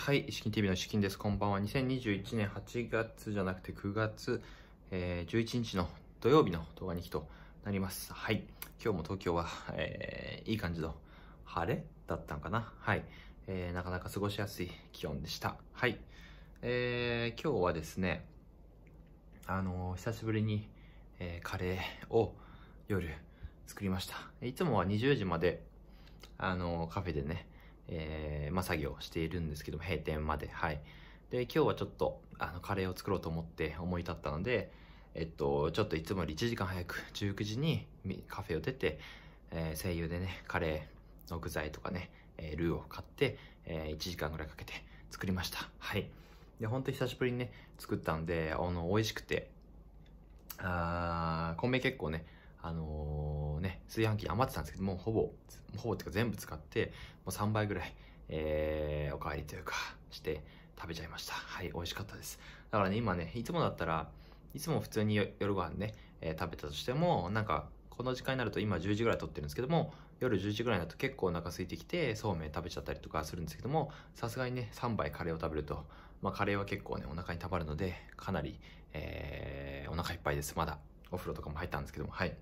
はい、石金 TV の資金です。こんばんは。2021年8月じゃなくて9月、えー、11日の土曜日の動画に来となります。はい、今日も東京は、えー、いい感じの晴れだったのかな。はい、えー、なかなか過ごしやすい気温でした。はい、えー、今日はですね、あのー、久しぶりに、えー、カレーを夜作りました。いつもは20時まで、あのー、カフェでね、えー、まあ、作業しているんですけども、閉店まで。はい。で、今日はちょっと、あの、カレーを作ろうと思って思い立ったので、えっと、ちょっといつもより1時間早く、19時にカフェを出て、えー、声優でね、カレーの具材とかね、えルーを買って、え1時間ぐらいかけて作りました。はい。で、ほんと久しぶりにね、作ったんで、あの、美味しくて、あー、米結構ね、あのー、ね、炊飯器余ってたんですけども、ほぼ、ほぼっていうか全部使って、もう3倍ぐらい、えー、おかわりというか、して食べちゃいました。はい、美味しかったです。だからね、今ね、いつもだったら、いつも普通に夜ご飯ね、えー、食べたとしても、なんか、この時間になると今10時ぐらい撮ってるんですけども、夜10時ぐらいになると結構お腹空いてきて、そうめん食べちゃったりとかするんですけども、さすがにね、3杯カレーを食べると、まあカレーは結構ね、お腹にたまるので、かなり、えー、お腹いっぱいです、まだ。お風呂とかも入ったんですけども、はい。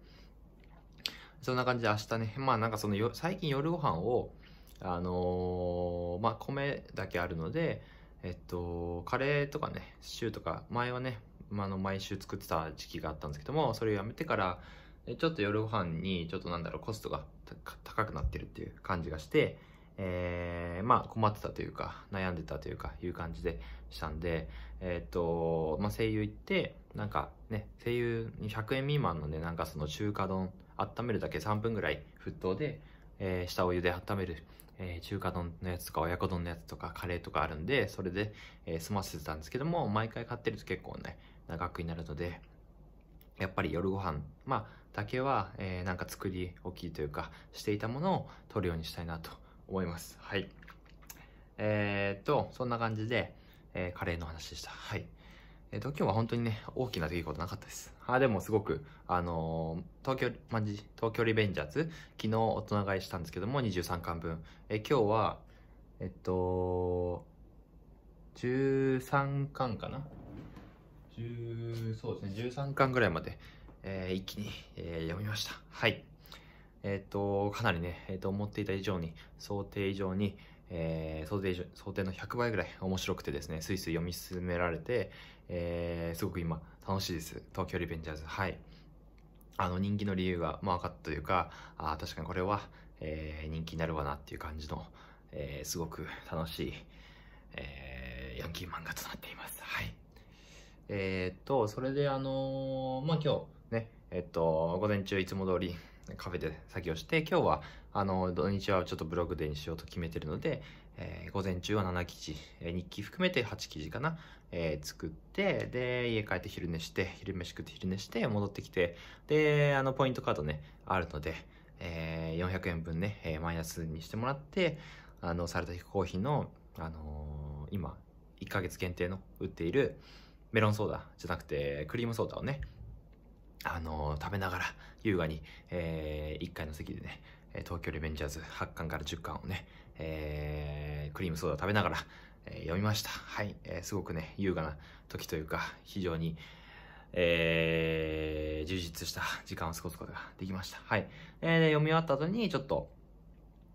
そんな感じで明日ね、まあなんかそのよ、最近夜ご飯を、あのー、まあ米だけあるので、えっと、カレーとかね、シチューとか、前はね、まあ、の毎週作ってた時期があったんですけども、それをやめてから、ちょっと夜ご飯に、ちょっとなんだろう、コストが高くなってるっていう感じがして、えー、まあ困ってたというか、悩んでたというか、いう感じでしたんで、えっ、ー、と、まあ声優行って、なんかね、声優に100円未満のね、なんかその中華丼、温めるだけ3分ぐらい沸騰で、えー、下お湯で温める、えー、中華丼のやつとか親子丼のやつとかカレーとかあるんで、それで、えー、済ませてたんですけども、毎回買ってると結構ね、長くになるので、やっぱり夜ご飯、まあ、だけは、えー、なんか作り置きというか、していたものを取るようにしたいなと。思います。はい。えー、っと、そんな感じで、えー、カレーの話でした。はい。えっ、と、今日は本当にね、大きな出来事なかったです。あでもすごく、あのー、東京、まじ、東京リベンジャーズ、昨日大人買いしたんですけども、23巻分。え今日は、えっと、13巻かな10そうですね、13巻ぐらいまで、えー、一気に、え読みました。はい。えっ、と、かなりね、えっ、と、思っていた以上に、想定以上に、えー、想定想定の100倍ぐらい面白くてですね、スイスイ読み進められて、えー、すごく今、楽しいです。東京リベンジャーズ。はい。あの、人気の理由が、まあ、分かったというか、あ確かにこれは、えー、人気になるわなっていう感じの、えー、すごく楽しい、えー、ヤンキー漫画となっています。はい。えー、っと、それであのー、まあ、今日ね、えっと、午前中いつも通りカフェで作業して、今日は、あの、土日はちょっとブログデーにしようと決めてるので、えー、午前中は7記事、えー、日記含めて8記事かな、えー、作って、で、家帰って昼寝して、昼飯食って昼寝して、戻ってきて、で、あの、ポイントカードね、あるので、えー、400円分ね、えー、マイナスにしてもらって、あの、サルタヒコーヒーの、あのー、今、1ヶ月限定の売っているメロンソーダじゃなくて、クリームソーダをね、あのー、食べながら優雅に、えー、1階の席でね、東京リベンジャーズ8巻から10巻をね、えー、クリームソーダ食べながら、えー、読みました。はい、えー、すごくね、優雅な時というか、非常に、えー、充実した時間を過ごすことができました。はい。えー、で読み終わった後に、ちょっと、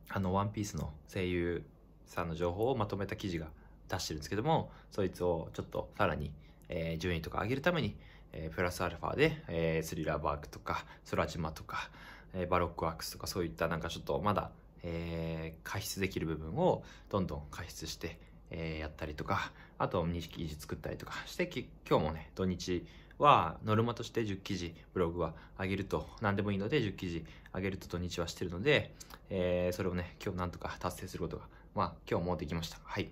あの、ワンピースの声優さんの情報をまとめた記事が出してるんですけども、そいつをちょっとさらに、えー、順位とか上げるために、えー、プラスアルファで、えー、スリラーバークとか、空島とか、えー、バロックワークスとか、そういったなんかちょっとまだ、えー、加筆できる部分をどんどん加筆して、えー、やったりとか、あと2記事作ったりとかして、今日もね、土日はノルマとして10記事ブログは上げると、何でもいいので10記事上げると土日はしてるので、えー、それをね、今日なんとか達成することが、まあ今日もできました。はい。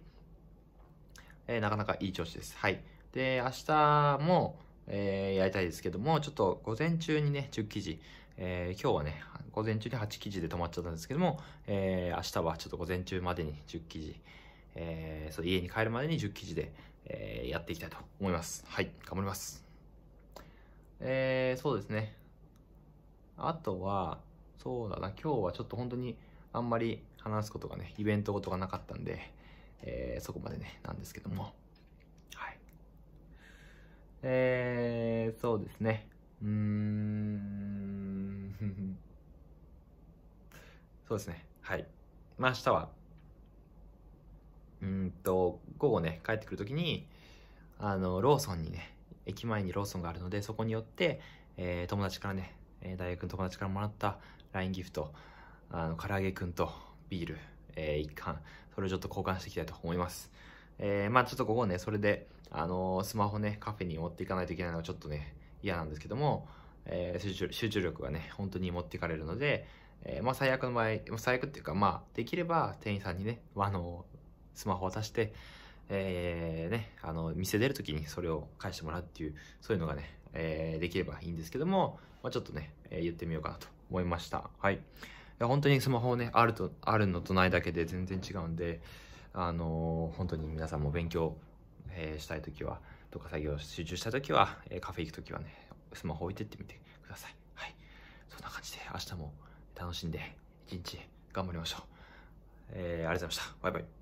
えー、なかなかいい調子です。はい。で、明日も、えー、やりたいですけども、ちょっと午前中にね、10記事、えー、今日はね、午前中に8記事で止まっちゃったんですけども、えー、明日はちょっと午前中までに10記事、えー、そう家に帰るまでに10記事で、えー、やっていきたいと思います。はい、頑張ります。えー、そうですね。あとは、そうだな、今日はちょっと本当にあんまり話すことがね、イベントごとがなかったんで、えー、そこまでね、なんですけども。はい。えー、そうですね。うーん。そうですね。はい。まあ、明日は、うんと、午後ね、帰ってくるときに、あの、ローソンにね、駅前にローソンがあるので、そこによって、えー、友達からね、大学の友達からもらった LINE ギフト、あの、唐揚げくんとビール、えー、一貫、それをちょっと交換していきたいと思います。えー、まあちょっとここね、それで、あのー、スマホね、カフェに持っていかないといけないのはちょっとね、嫌なんですけども、えー、集中集中力がね、本当に持っていかれるので、えー、まあ最悪の場合、最悪っていうか、まあできれば店員さんにね、あのー、スマホを渡して、えー、ね、あの、店出るときにそれを返してもらうっていう、そういうのがね、えー、できればいいんですけども、まあ、ちょっとね、えー、言ってみようかなと思いました。はい。いや本当にスマホね、あると、あるのとないだけで全然違うんで、あのー、本当に皆さんも勉強、えー、したい時は、とか作業集中した時は、えー、カフェ行く時はね、スマホ置いてってみてください。はい。そんな感じで明日も楽しんで、一日頑張りましょう。えー、ありがとうございました。バイバイ。